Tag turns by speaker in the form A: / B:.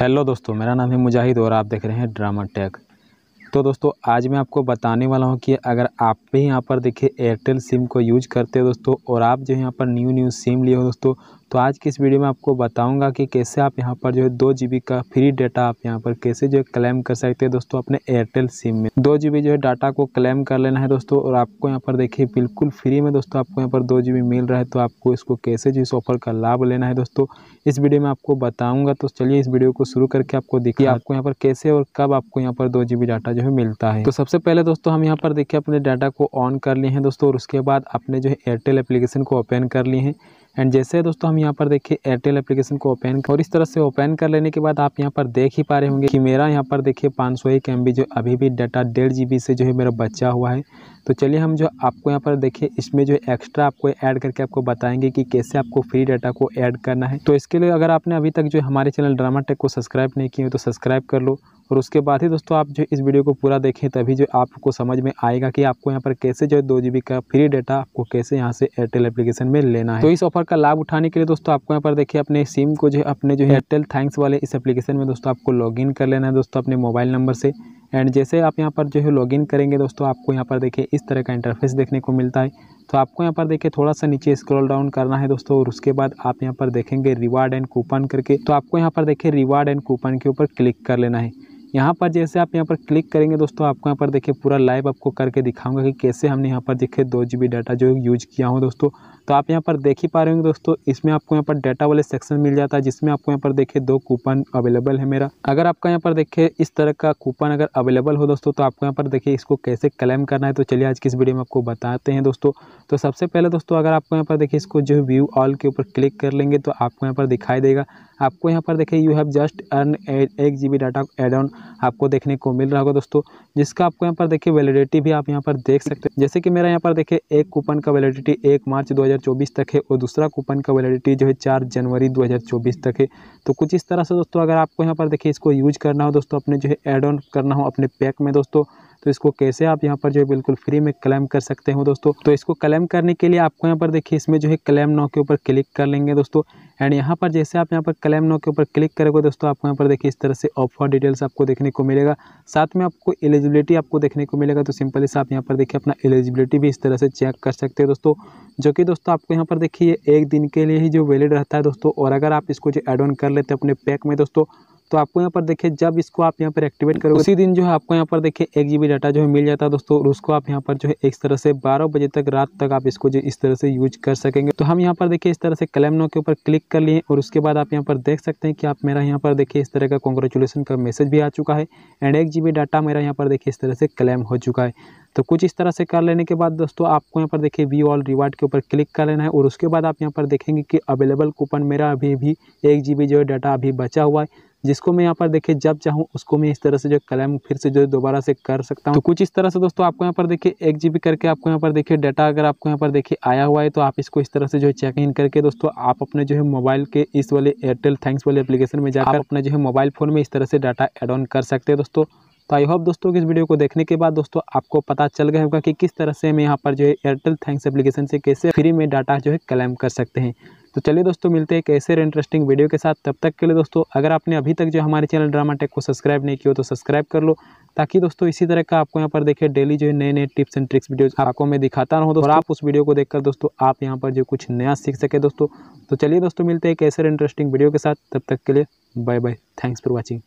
A: Hello दोस्तों मेरा नाम है मुजाहिद और आप देख रहे हैं ड्रामा टेक तो दोस्तों आज मैं आपको बताने वाला हूं कि अगर आप भी यहाँ पर देखिए एयरटेल सिम को यूज करते हो दोस्तों और आप जो यहाँ पर न्यू न्यू सिम लिए हो दोस्तों तो आज की इस वीडियो में आपको बताऊंगा कि कैसे आप यहाँ पर जो है दो जी का फ्री डाटा आप यहाँ पर कैसे जो है क्लेम कर सकते हैं दोस्तों अपने एयरटेल सिम में दो जी जो है डाटा को क्लेम कर लेना है दोस्तों और आपको यहाँ पर देखिए बिल्कुल फ्री में दोस्तों आपको यहाँ पर दो जी मिल रहा है तो आपको इसको कैसे जो इस ऑफर का लाभ लेना है दोस्तों इस वीडियो में आपको बताऊँगा तो चलिए इस वीडियो को शुरू करके आपको देखिए हाँ। आपको यहाँ पर कैसे और कब आपको यहाँ पर दो डाटा जो है मिलता है तो सबसे पहले दोस्तों हम यहाँ पर देखिए अपने डाटा को ऑन कर लिए हैं दोस्तों और उसके बाद अपने जो है एयरटेल एप्लीकेशन को ओपन कर लिए हैं एंड जैसे दोस्तों हम यहाँ पर देखिए एयरटेल एप्लीकेशन को ओपन और इस तरह से ओपन कर लेने के बाद आप यहाँ पर देख ही पा रहे होंगे कि मेरा यहाँ पर देखिए पाँच सौ एक एम बी जो अभी भी डाटा डेढ़ जी बी से जो है मेरा बचा हुआ है तो चलिए हम जो आपको यहाँ पर देखिए इसमें जो एक्स्ट्रा आपको ऐड करके आपको बताएंगे कि कैसे आपको फ्री डाटा को ऐड करना है तो इसके लिए अगर आपने अभी तक जो हमारे चैनल ड्रामा टेक को सब्सक्राइब नहीं किए तो सब्सक्राइब कर लो और उसके बाद ही दोस्तों आप जो इस वीडियो को पूरा देखें तभी जो आपको समझ में आएगा कि आपको यहाँ पर कैसे जो है दो जी का फ्री डेटा आपको कैसे यहाँ से एयरटेल एप्लीकेशन में लेना है तो इस ऑफर का लाभ उठाने के लिए दोस्तों आपको यहाँ पर देखिए अपने सिम को जो है अपने जो है एयरटेल थैंक्स वाले इस एप्लीकेशन में दोस्तों आपको इन कर लेना है दोस्तों अपने मोबाइल नंबर से एंड जैसे आप यहाँ पर जो है लॉगिन करेंगे दोस्तों आपको यहाँ पर देखिए इस तरह का इंटरफेस देखने को मिलता है तो आपको यहाँ पर देखिए थोड़ा सा नीचे स्क्रॉल डाउन करना है दोस्तों और उसके बाद आप यहाँ पर देखेंगे रिवार्ड एंड कूपन करके तो आपको यहाँ पर देखिए रिवार्ड एंड कूपन के ऊपर क्लिक कर लेना है यहाँ पर जैसे आप यहाँ पर क्लिक करेंगे दोस्तों आपको यहाँ पर देखिए पूरा लाइव आपको करके दिखाऊंगा कि कैसे हमने यहाँ पर देखिए दो जी डाटा जो यूज़ किया हूँ दोस्तों तो आप यहाँ पर देख ही पा रहे होंगे दोस्तों इसमें आपको यहाँ पर डाटा वाले सेक्शन मिल जाता है जिसमें आपको यहाँ पर देखिए दो कूपन अवेलेबल है मेरा अगर आपका यहाँ पर देखिए इस तरह का कूपन अगर अवेलेबल हो दोस्तों तो आपको यहाँ पर देखिए इसको कैसे क्लेम करना है तो चलिए आज की इस वीडियो में आपको बताते हैं दोस्तों तो सबसे पहले दोस्तों अगर आपको यहाँ पर देखिए इसको जो व्यू ऑल के ऊपर क्लिक कर लेंगे तो आपको यहाँ पर दिखाई देगा आपको यहाँ पर देखिए यू हैव जस्ट अर्न एक G B data add on आपको देखने को मिल रहा होगा दोस्तों जिसका आपको यहाँ पर देखिए वैलिडिटी भी आप यहाँ पर देख सकते हैं जैसे कि मेरा यहाँ पर देखिए एक कूपन का वैलिडिटी एक मार्च 2024 तक है और दूसरा कूपन का वैलिडिटी जो है चार जनवरी 2024 तक है तो कुछ इस तरह से दोस्तों अगर आपको यहाँ पर देखिए इसको यूज करना हो दोस्तों अपने जो है एड ऑन करना हो अपने पैक में दोस्तों तो इसको कैसे आप यहाँ पर जो है बिल्कुल फ्री में क्लेम कर सकते हो दोस्तों तो इसको क्लेम करने के लिए आपको यहाँ पर देखिए इसमें जो है क्लेम नाव के ऊपर क्लिक कर लेंगे दोस्तों एंड यहाँ पर जैसे आप यहाँ पर क्लेम नो के ऊपर क्लिक करोगे दोस्तों आपको यहाँ पर देखिए इस तरह से ऑफर डिटेल्स आपको देखने को मिलेगा साथ में आपको एलिजिबिलिटी आपको देखने को मिलेगा तो सिंपली से आप यहाँ पर देखिए अपना एलिजिबिलिटी भी इस तरह से चेक कर सकते हो दोस्तों जो कि दोस्तों आपको यहाँ पर देखिए एक दिन के लिए ही जो वैलिड रहता है दोस्तों और अगर आप इसको जो एड ऑन कर लेते हैं अपने पैक में दोस्तों तो आपको यहाँ पर देखिए जब इसको आप यहाँ पर एक्टिवेट करोगे उसी दिन जो है आपको यहाँ पर देखिए एक जी डाटा जो है मिल जाता है दोस्तों और उसको आप यहाँ पर जो है एक तरह से बारह बजे तक रात तक आप इसको जो इस तरह से यूज कर सकेंगे तो हम यहाँ पर देखिए इस तरह से कलेमनो के ऊपर क्लिक कर लिए और उसके बाद आप यहाँ पर देख सकते हैं कि आप मेरा यहाँ पर देखिए इस तरह का कॉन्ग्रेचुलेसन का मैसेज भी आ चुका है एंड एक जी डाटा मेरा यहाँ पर देखिए इस तरह से क्लेम हो चुका है तो कुछ इस तरह से कर लेने के बाद दोस्तों आपको यहाँ पर देखिए वी ऑल रिवार्ड के ऊपर क्लिक कर लेना है और उसके बाद आप यहाँ पर देखेंगे कि अवेलेबल कूपन मेरा अभी भी एक जी जो है डाटा अभी बचा हुआ है जिसको मैं यहाँ पर देखिए जब चाहूँ उसको मैं इस तरह से जो क्लेम फिर से जो दोबारा से कर सकता हूँ तो कुछ इस तरह से दोस्तों आपको यहाँ पर देखिए एक जी करके आपको यहाँ पर देखिए डाटा अगर आपको यहाँ पर देखिए आया हुआ है तो आप इसको इस तरह से जो है चेक इन करके दोस्तों आप अपने जो है मोबाइल के इस वाले एयरटेल थैंक्स वाले एप्लीकेशन में जाकर अपने जो है मोबाइल फ़ोन में इस तरह से डाटा एड ऑन कर सकते हैं दोस्तों तो आई होप दोस्तों कि इस वीडियो को देखने के बाद दोस्तों आपको पता चल गया होगा कि किस तरह से हम यहाँ पर जो है एयरटेल थैंक्स एप्लीकेशन से कैसे फ्री में डाटा जो है क्लेम कर सकते हैं तो चलिए दोस्तों मिलते हैं एक ऐसे इंटरेस्टिंग वीडियो के साथ तब तक के लिए दोस्तों अगर आपने अभी तक जो हमारे चैनल ड्रामा टेक को सब्सक्राइब नहीं किया तो सब्सक्राइब कर लो ताकि दोस्तों इसी तरह का आपको यहाँ पर देखिए डेली जो है नए नए टिप्स एंड ट्रिक्स वीडियो आपको मैं दिखाता रहूँ और आप उस वीडियो को देखकर दोस्तों आप यहाँ पर जो कुछ नया सीख सके दोस्तों तो चलिए दोस्तों मिलते हैं एक ऐसे इंटरेस्टिंग वीडियो के साथ तब तक के लिए bye bye thanks for watching